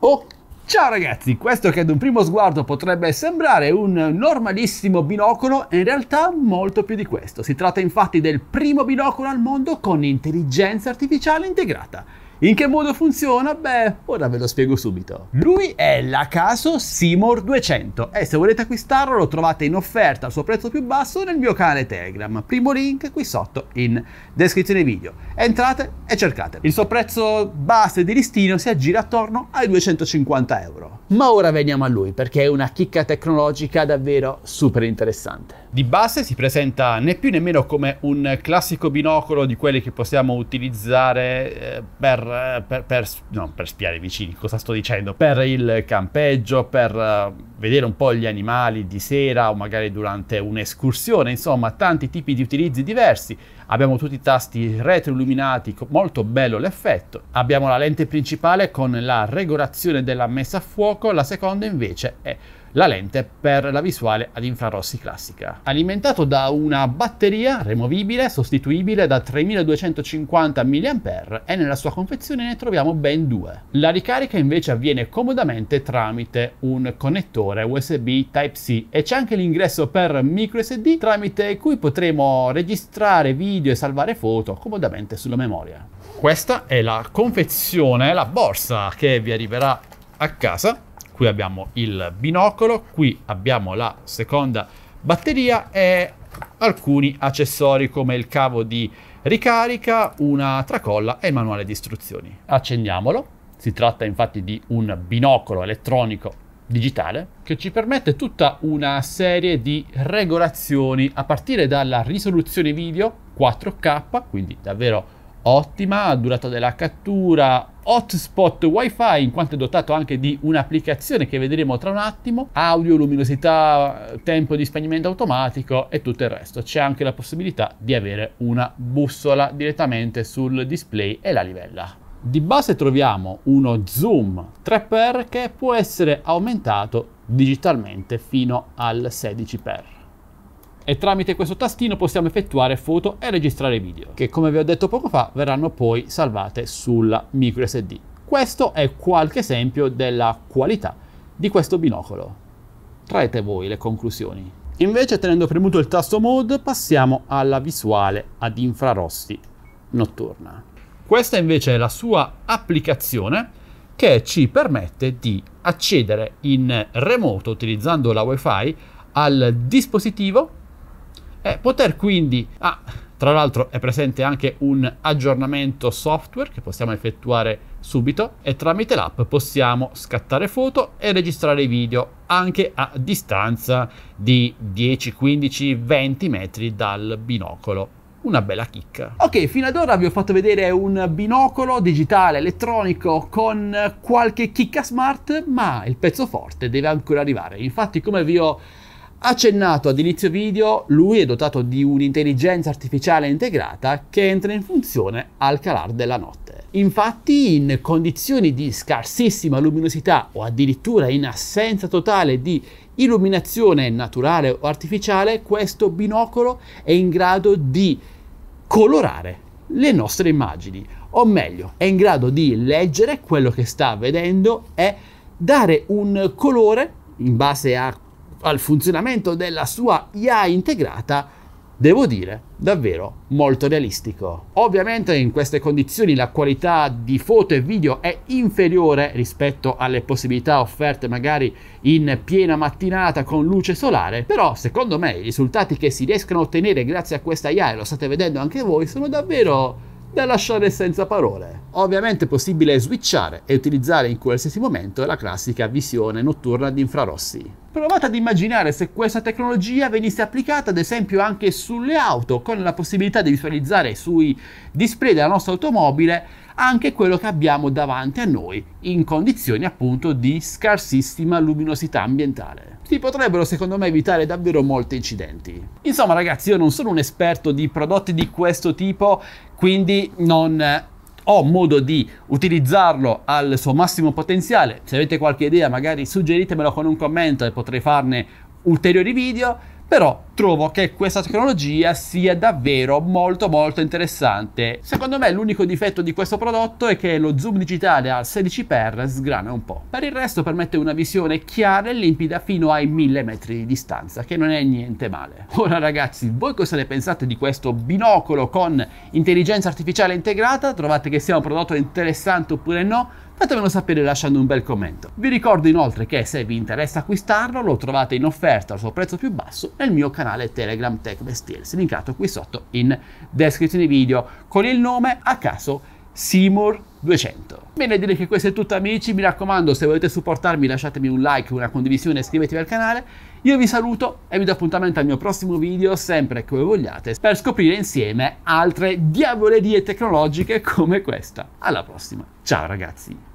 Oh, ciao ragazzi, questo che ad un primo sguardo potrebbe sembrare un normalissimo binocolo è in realtà molto più di questo. Si tratta infatti del primo binocolo al mondo con intelligenza artificiale integrata. In che modo funziona? Beh, ora ve lo spiego subito. Lui è l'acaso Seymour 200 e se volete acquistarlo lo trovate in offerta al suo prezzo più basso nel mio canale Telegram, primo link qui sotto in descrizione video. Entrate e cercate. Il suo prezzo base di listino si aggira attorno ai 250 euro. Ma ora veniamo a lui perché è una chicca tecnologica davvero super interessante. Di base si presenta né più né meno come un classico binocolo di quelli che possiamo utilizzare eh, eh, per, per, per, no, per spiare i vicini, cosa sto dicendo? Per il campeggio, per eh, vedere un po' gli animali di sera o magari durante un'escursione, insomma tanti tipi di utilizzi diversi. Abbiamo tutti i tasti retroilluminati, molto bello l'effetto. Abbiamo la lente principale con la regolazione della messa a fuoco, la seconda invece è la lente per la visuale ad infrarossi classica. Alimentato da una batteria removibile sostituibile da 3250 mAh e nella sua confezione ne troviamo ben due. La ricarica invece avviene comodamente tramite un connettore USB Type-C e c'è anche l'ingresso per microSD tramite cui potremo registrare video e salvare foto comodamente sulla memoria. Questa è la confezione, la borsa che vi arriverà a casa qui abbiamo il binocolo, qui abbiamo la seconda batteria e alcuni accessori come il cavo di ricarica, una tracolla e il manuale di istruzioni. Accendiamolo. Si tratta infatti di un binocolo elettronico digitale che ci permette tutta una serie di regolazioni a partire dalla risoluzione video 4K, quindi davvero ottima, durata della cattura, hotspot wifi in quanto è dotato anche di un'applicazione che vedremo tra un attimo, audio, luminosità, tempo di spegnimento automatico e tutto il resto. C'è anche la possibilità di avere una bussola direttamente sul display e la livella. Di base troviamo uno zoom 3x che può essere aumentato digitalmente fino al 16x e tramite questo tastino possiamo effettuare foto e registrare video, che come vi ho detto poco fa verranno poi salvate sulla microSD. Questo è qualche esempio della qualità di questo binocolo. Traete voi le conclusioni. Invece tenendo premuto il tasto mode passiamo alla visuale ad infrarossi notturna. Questa invece è la sua applicazione che ci permette di accedere in remoto utilizzando la wifi al dispositivo eh, poter quindi... Ah, tra l'altro è presente anche un aggiornamento software che possiamo effettuare subito e tramite l'app possiamo scattare foto e registrare video anche a distanza di 10, 15, 20 metri dal binocolo una bella chicca. Ok, fino ad ora vi ho fatto vedere un binocolo digitale elettronico con qualche chicca smart, ma il pezzo forte deve ancora arrivare. Infatti, come vi ho Accennato ad inizio video, lui è dotato di un'intelligenza artificiale integrata che entra in funzione al calar della notte. Infatti, in condizioni di scarsissima luminosità o addirittura in assenza totale di illuminazione naturale o artificiale, questo binocolo è in grado di colorare le nostre immagini, o meglio, è in grado di leggere quello che sta vedendo e dare un colore in base a al funzionamento della sua IA integrata, devo dire davvero molto realistico. Ovviamente in queste condizioni la qualità di foto e video è inferiore rispetto alle possibilità offerte magari in piena mattinata con luce solare, però secondo me i risultati che si riescono a ottenere grazie a questa IA, e lo state vedendo anche voi, sono davvero da lasciare senza parole. Ovviamente è possibile switchare e utilizzare in qualsiasi momento la classica visione notturna di infrarossi. Provate ad immaginare se questa tecnologia venisse applicata ad esempio anche sulle auto, con la possibilità di visualizzare sui display della nostra automobile anche quello che abbiamo davanti a noi in condizioni appunto di scarsissima luminosità ambientale. Si potrebbero secondo me evitare davvero molti incidenti. Insomma ragazzi io non sono un esperto di prodotti di questo tipo quindi non eh, ho modo di utilizzarlo al suo massimo potenziale. Se avete qualche idea magari suggeritemelo con un commento e potrei farne ulteriori video però trovo che questa tecnologia sia davvero molto molto interessante. Secondo me l'unico difetto di questo prodotto è che lo zoom digitale al 16x sgrana un po'. Per il resto permette una visione chiara e limpida fino ai 1000 metri di distanza, che non è niente male. Ora ragazzi, voi cosa ne pensate di questo binocolo con intelligenza artificiale integrata? Trovate che sia un prodotto interessante oppure no? fatemelo sapere lasciando un bel commento. Vi ricordo inoltre che se vi interessa acquistarlo lo trovate in offerta al suo prezzo più basso nel mio canale Telegram Tech Bestials, linkato qui sotto in descrizione video, con il nome a caso Seymour 200. Bene, direi che questo è tutto amici, mi raccomando se volete supportarmi lasciatemi un like, una condivisione, iscrivetevi al canale, io vi saluto e vi do appuntamento al mio prossimo video, sempre che voi vogliate, per scoprire insieme altre diavolerie tecnologiche come questa. Alla prossima, ciao ragazzi!